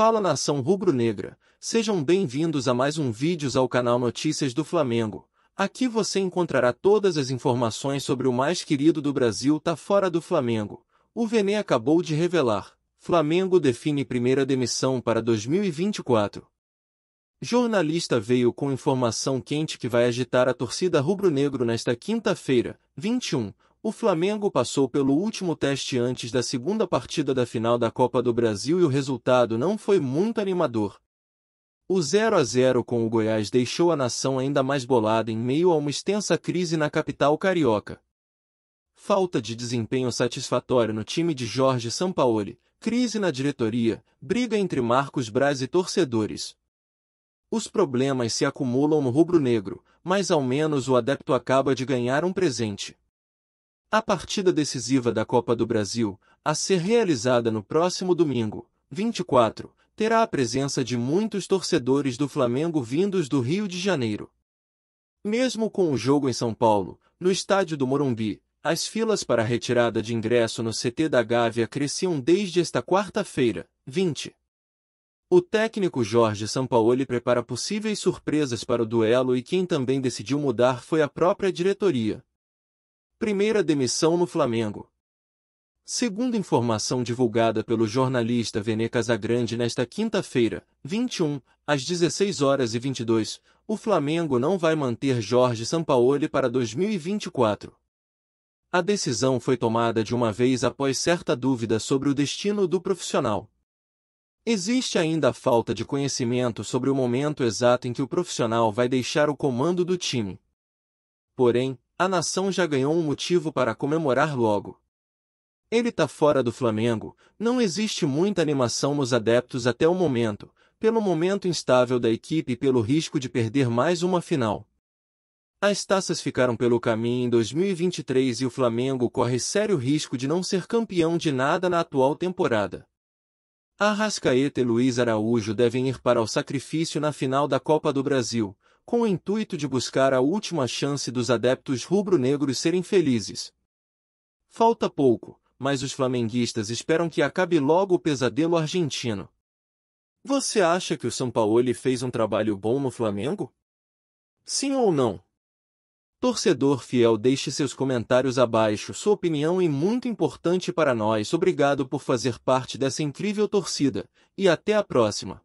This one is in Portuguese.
Fala nação rubro-negra, sejam bem-vindos a mais um vídeos ao canal Notícias do Flamengo. Aqui você encontrará todas as informações sobre o mais querido do Brasil tá fora do Flamengo. O Vene acabou de revelar. Flamengo define primeira demissão para 2024. Jornalista veio com informação quente que vai agitar a torcida rubro-negro nesta quinta-feira, 21, o Flamengo passou pelo último teste antes da segunda partida da final da Copa do Brasil e o resultado não foi muito animador. O 0 a 0 com o Goiás deixou a nação ainda mais bolada em meio a uma extensa crise na capital carioca. Falta de desempenho satisfatório no time de Jorge Sampaoli, crise na diretoria, briga entre Marcos Braz e torcedores. Os problemas se acumulam no rubro-negro, mas ao menos o adepto acaba de ganhar um presente. A partida decisiva da Copa do Brasil, a ser realizada no próximo domingo, 24, terá a presença de muitos torcedores do Flamengo vindos do Rio de Janeiro. Mesmo com o jogo em São Paulo, no estádio do Morumbi, as filas para a retirada de ingresso no CT da Gávea cresciam desde esta quarta-feira, 20. O técnico Jorge Sampaoli prepara possíveis surpresas para o duelo e quem também decidiu mudar foi a própria diretoria, Primeira demissão no Flamengo. Segundo informação divulgada pelo jornalista Vene Casagrande nesta quinta-feira, 21, às 16 horas e 22, o Flamengo não vai manter Jorge Sampaoli para 2024. A decisão foi tomada de uma vez após certa dúvida sobre o destino do profissional. Existe ainda a falta de conhecimento sobre o momento exato em que o profissional vai deixar o comando do time. Porém, a nação já ganhou um motivo para comemorar logo. Ele tá fora do Flamengo, não existe muita animação nos adeptos até o momento, pelo momento instável da equipe e pelo risco de perder mais uma final. As taças ficaram pelo caminho em 2023 e o Flamengo corre sério risco de não ser campeão de nada na atual temporada. Arrascaeta e Luiz Araújo devem ir para o sacrifício na final da Copa do Brasil, com o intuito de buscar a última chance dos adeptos rubro-negros serem felizes. Falta pouco, mas os flamenguistas esperam que acabe logo o pesadelo argentino. Você acha que o São Paulo fez um trabalho bom no Flamengo? Sim ou não? Torcedor fiel, deixe seus comentários abaixo. Sua opinião é muito importante para nós. Obrigado por fazer parte dessa incrível torcida e até a próxima.